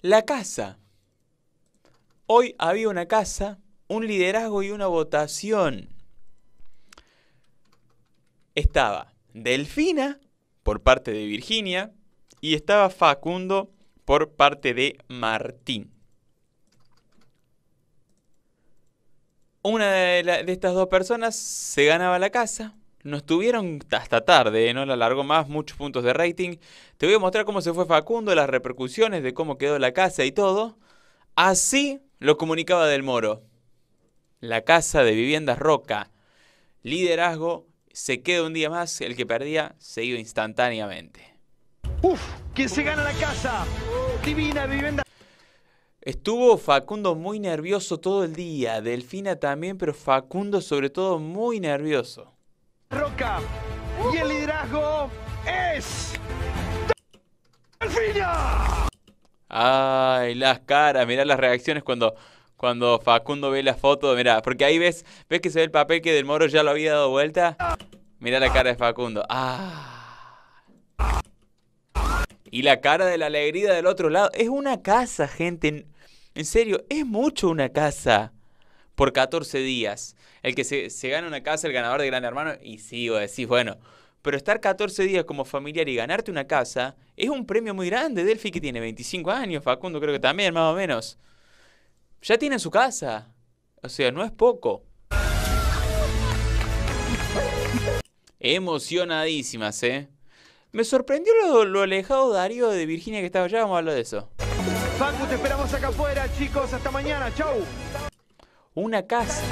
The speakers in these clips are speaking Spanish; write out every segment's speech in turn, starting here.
La casa. Hoy había una casa, un liderazgo y una votación. Estaba Delfina por parte de Virginia y estaba Facundo por parte de Martín. Una de, estas dos personas se ganaba la casa, no tuvieron hasta tarde, ¿eh? no lo alargó más, muchos puntos de rating. Te voy a mostrar cómo se fue Facundo, las repercusiones de cómo quedó la casa y todo. Así lo comunicaba Del Moro. La casa de viviendas Roca. Liderazgo, se queda un día más, el que perdía se iba instantáneamente. Uf, ¿quién se gana la casa? Divina vivienda. Estuvo Facundo muy nervioso todo el día, Delfina también, pero Facundo sobre todo muy nervioso. Roca. Y el liderazgo es... alfina Ay, las caras, mirá las reacciones cuando, cuando Facundo ve la foto, mirá, porque ahí ves, ves que se ve el papel que Del Moro ya lo había dado vuelta. Mirá la cara de Facundo. Ah. Y la cara de la alegría del otro lado. Es una casa, gente. En serio, es mucho una casa por 14 días. El que se, gana una casa, el ganador de Gran Hermano, y sí, vos decís, bueno, pero estar 14 días como familiar y ganarte una casa es un premio muy grande. Delphi que tiene 25 años, Facundo creo que también, más o menos. Ya tiene su casa. O sea, no es poco. Emocionadísimas, ¿eh? Me sorprendió lo, lo alejado Darío de Virginia que estaba allá, vamos a hablar de eso. Facu, te esperamos acá afuera, chicos. Hasta mañana, chau una casa.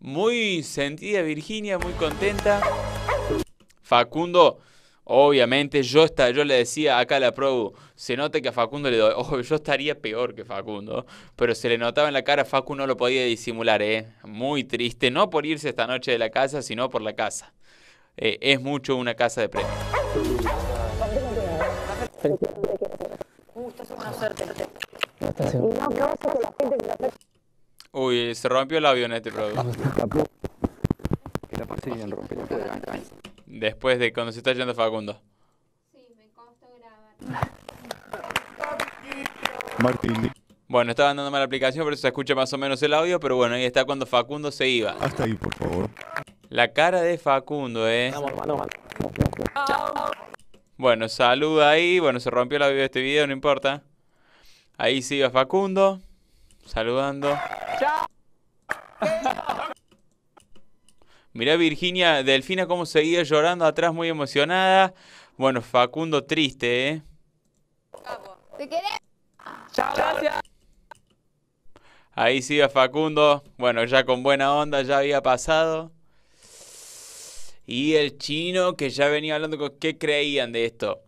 Muy sentida Virginia, muy contenta. Facundo, obviamente, yo, yo le decía acá a la pro. se nota que a Facundo le doy, ojo, yo estaría peor que Facundo, pero se le notaba en la cara, Facundo no lo podía disimular, ¿eh? Muy triste, no por irse esta noche de la casa, sino por la casa. Eh, es mucho una casa de premio. Uy, se rompió el avión este producto. Después de cuando se está yendo Facundo. Martín. Bueno, estaba andando mal la aplicación, por eso se escucha más o menos el audio, pero bueno, ahí está cuando Facundo se iba. Hasta ahí, por favor. La cara de Facundo, eh. Vamos, bueno, saluda ahí. Bueno, se rompió la vida de este video, no importa. Ahí sigue Facundo. Saludando. Chao. Mirá Virginia, Delfina cómo seguía llorando atrás muy emocionada. Bueno, Facundo triste, ¿eh? Chao, Ahí sigue Facundo. Bueno, ya con buena onda, ya había pasado. Y el chino, que ya venía hablando con qué creían de esto.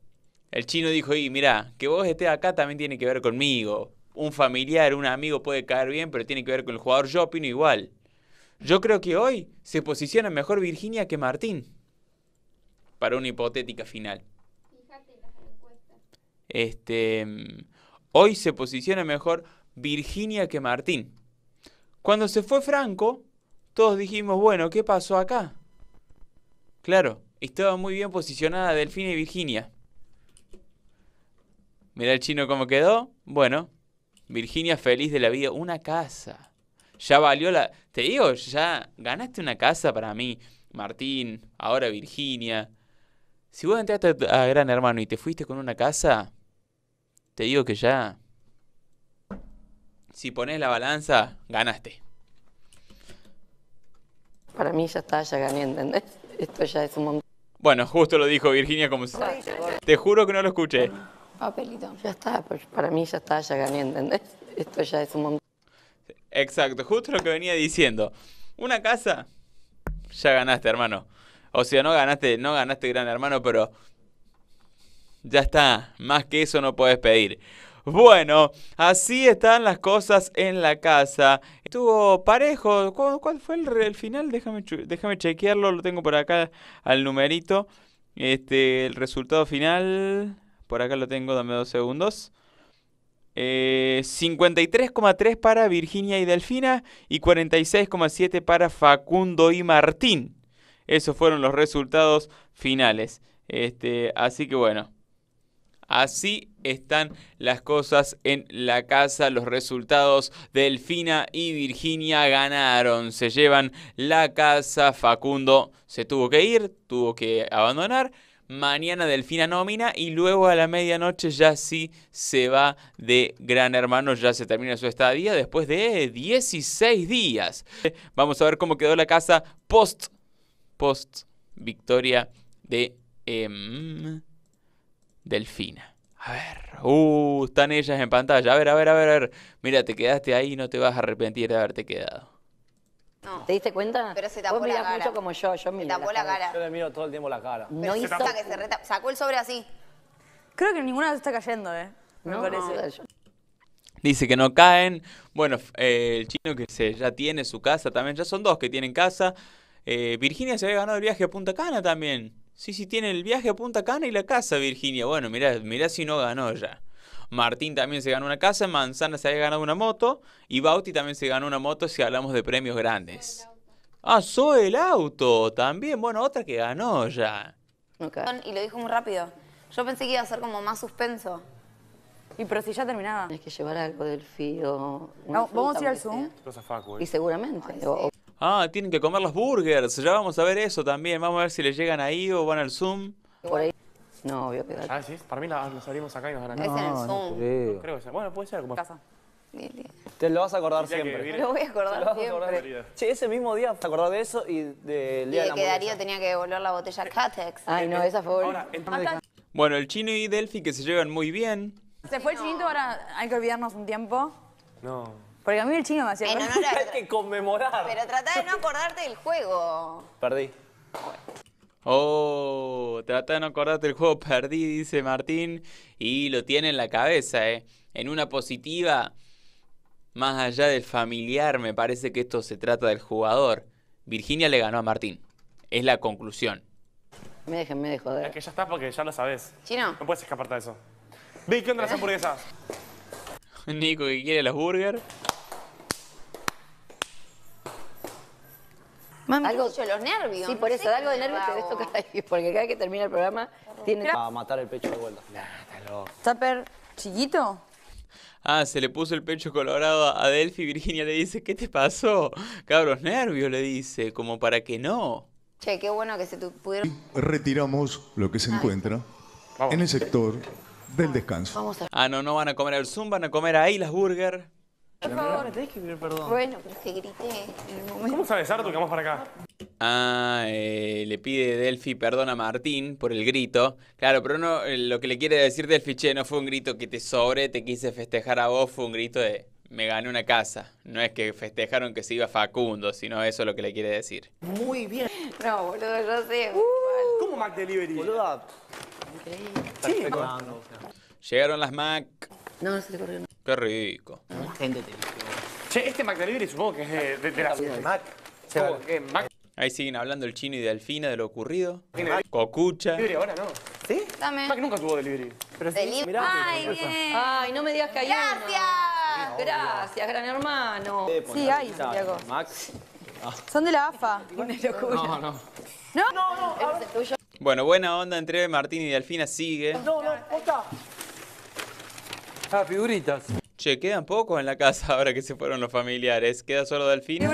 El chino dijo, y mira, que vos estés acá también tiene que ver conmigo. Un familiar, un amigo puede caer bien, pero tiene que ver con el jugador. Yo opino igual. Yo creo que hoy se posiciona mejor Virginia que Martín. Para una hipotética final. Este, hoy se posiciona mejor Virginia que Martín. Cuando se fue Franco, todos dijimos, bueno, ¿qué pasó acá? Claro, estaba muy bien posicionada Delfina y Virginia. Mira el chino cómo quedó. Bueno, Virginia feliz de la vida. Una casa. Ya valió la... Te digo, ya ganaste una casa para mí. Martín, ahora Virginia. Si vos entraste a Gran Hermano y te fuiste con una casa, te digo que ya... Si pones la balanza, ganaste. Para mí ya está, ya gané, ¿entendés? esto ya es un montón. Bueno, justo lo dijo Virginia como si... Te juro que no lo escuché. Papelito, ya está, pues, para mí ya está, ya gané, ¿entendés? Esto ya es un montón. Exacto, justo lo que venía diciendo. Una casa, ya ganaste, hermano. O sea, no ganaste, no ganaste gran hermano, pero ya está, más que eso no puedes pedir. Bueno, así están las cosas en la casa. Estuvo parejo. ¿Cuál, fue el, final? Déjame, déjame chequearlo. Lo tengo por acá al numerito. Este, el resultado final. Por acá lo tengo, dame dos segundos. 53,3 eh, para Virginia y Delfina y 46,7 para Facundo y Martín. Esos fueron los resultados finales. Este, así que bueno. Así están las cosas en la casa. Los resultados Delfina y Virginia ganaron. Se llevan la casa. Facundo se tuvo que ir, tuvo que abandonar. Mañana Delfina nómina y luego a la medianoche ya sí se va de Gran Hermano, ya se termina su estadía después de 16 días. Vamos a ver cómo quedó la casa post, post victoria de... Em, Delfina. A ver, uh, están ellas en pantalla. A ver, a ver, a ver, Mira, te quedaste ahí y no te vas a arrepentir de haberte quedado. No. ¿Te diste cuenta? Pero se tapó la cara. mucho como yo, yo miro. la, cara. Yo le miro todo el tiempo la cara. No hizo... que se reta... Sacó el sobre así. Creo que ninguna se está cayendo, ¿eh? Me parece. Dice que no caen. Bueno, eh, el chino que ya tiene su casa también. Ya son dos que tienen casa. Eh, Virginia se había ganado el viaje a Punta Cana también. Sí, sí, tiene el viaje a Punta Cana y la casa, Virginia. Bueno, mirá, mirá si no ganó ya. Martín también se ganó una casa, Manzana se había ganado una moto y Bauti también se ganó una moto si hablamos de premios grandes. Ah, Zoe el auto también. Bueno, otra que ganó ya. Y lo dijo muy rápido. Yo pensé que iba a ser como más suspenso. Y pero si ya terminaba. Tienes que llevar algo del fío. No, vamos a ir al Zoom. Eh. Y seguramente. Ah, tienen que comer los burgers. Ya vamos a ver eso también. Vamos a ver si le llegan ahí o van al Zoom. Por ahí. No, obvio que da. Ah, sí, para mí la, ah, nos abrimos acá y nos ganan. Es en el Zoom. No creo. que sea. Bueno, puede ser como. Casa. Te lo vas a acordar siempre. Lo voy a acordar siempre. A ese mismo día te acordar de eso y de... Y de que Darío tenía que devolver la botella Catex. Ay, no, esa fue... Ahora, Bueno, el chino y Delfi que se llevan muy bien. Se fue el chinito, ahora hay que olvidarnos un tiempo. No. Porque a mí el chino me hacía... Hay que conmemorar. Pero trata de no acordarte del juego. Perdí. Oh, trata de no acordarte del juego, perdí, dice Martín. Y lo tiene en la cabeza, ¿eh? En una positiva, más allá del familiar, me parece que esto se trata del jugador. Virginia le ganó a Martín. Es la conclusión. Me déjenme de Es joder. que ya está porque ya lo sabes. Chino. No puedes escapar de eso. Vi, ¿qué onda las hamburguesas? Nico que quiere los burgers. algo de los nervios. Sí, por eso, eso, algo de nervios te esto cada porque cada que termina el programa tiene... A matar el pecho de vuelta. Tupper chiquito. Ah, se le puso el pecho colorado a Delphi. Virginia le dice, ¿qué te pasó? Cabros, nervios, le dice, como para que no. Che, qué bueno que se pudieron... Retiramos lo que se encuentra en el sector del descanso. Ah, no, no van a comer al Zoom, van a comer ahí las burger. Por favor. tenés que pedir perdón. Bueno, pero que grité en el momento. ¿Cómo sabes, Arto, que vamos para acá? Ah, eh, le pide Delphi perdón a Martín por el grito. Claro, pero no, eh, lo que le quiere decir Delphi, che, no fue un grito que te sobre, te quise festejar a vos, fue un grito de me gané una casa. No es que festejaron que se iba Facundo, sino eso es lo que le quiere decir. Muy bien. No, boludo, yo sé. Uh. ¿Cómo Mac Delivery? Boludo. Sí, Llegaron las Mac. No, no se le corrió. Qué rico gente Che, este Mac Delivery supongo que es de, la... De Mac. Mac. Ahí siguen hablando el chino y Delfina de lo ocurrido. Cocucha. Delivery ahora no. ¿Sí? Dame. Mac nunca tuvo delivery. Pero sí, Ay, bien. Ay, no me digas que hay Gracias. Gracias, gran hermano. Sí, hay, Santiago. Son de la AFA. locura. No, no. No, no, Bueno, buena onda entre Martín y Delfina sigue. No, no, está. Ah, figuritas quedan pocos en la casa ahora que se fueron los familiares. Queda solo Delfino.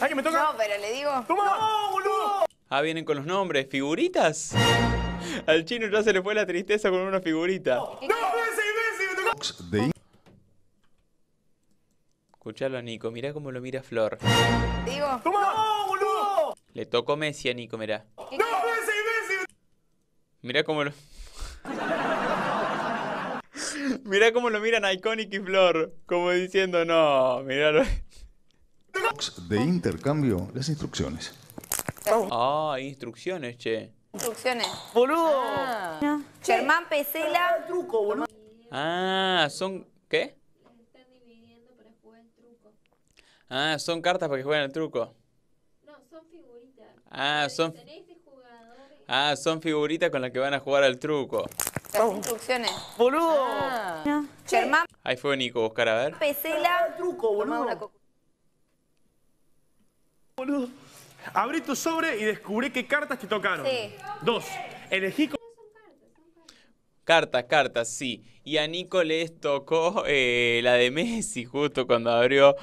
¿Ah, que me toca! No, pero le digo. ¡Toma! Ah, vienen con los nombres. ¿Figuritas? Al chino ya se le fue la tristeza con una figurita. ¡No, Messi, Messi! ¡Me Escuchalo a Nico, mirá cómo lo mira Flor. Digo. ¡Toma! Le tocó Messi a Nico, mirá. ¡No, Messi, Messi! Mirá cómo lo. Mirá cómo lo miran Iconic y Flor, como diciendo, no, mirá De intercambio, las instrucciones. Ah, instrucciones, che. Instrucciones. ¡Boludo! Ah. Germán Pesela. Ah, truco, Ah, son. ¿Qué? Están dividiendo para jugar truco. Ah, son cartas para que jueguen el truco. No, son figuritas. Ah, son. Ah, son figuritas con las que van a jugar al truco instrucciones. ¡Boludo! Ah. Ahí fue Nico buscar a ver. Pesela. truco, boludo. Abrí tu sobre y descubrí qué cartas te tocaron. Dos. Elegí. Cartas, cartas, sí. Y a Nico les tocó eh, la de Messi justo cuando abrió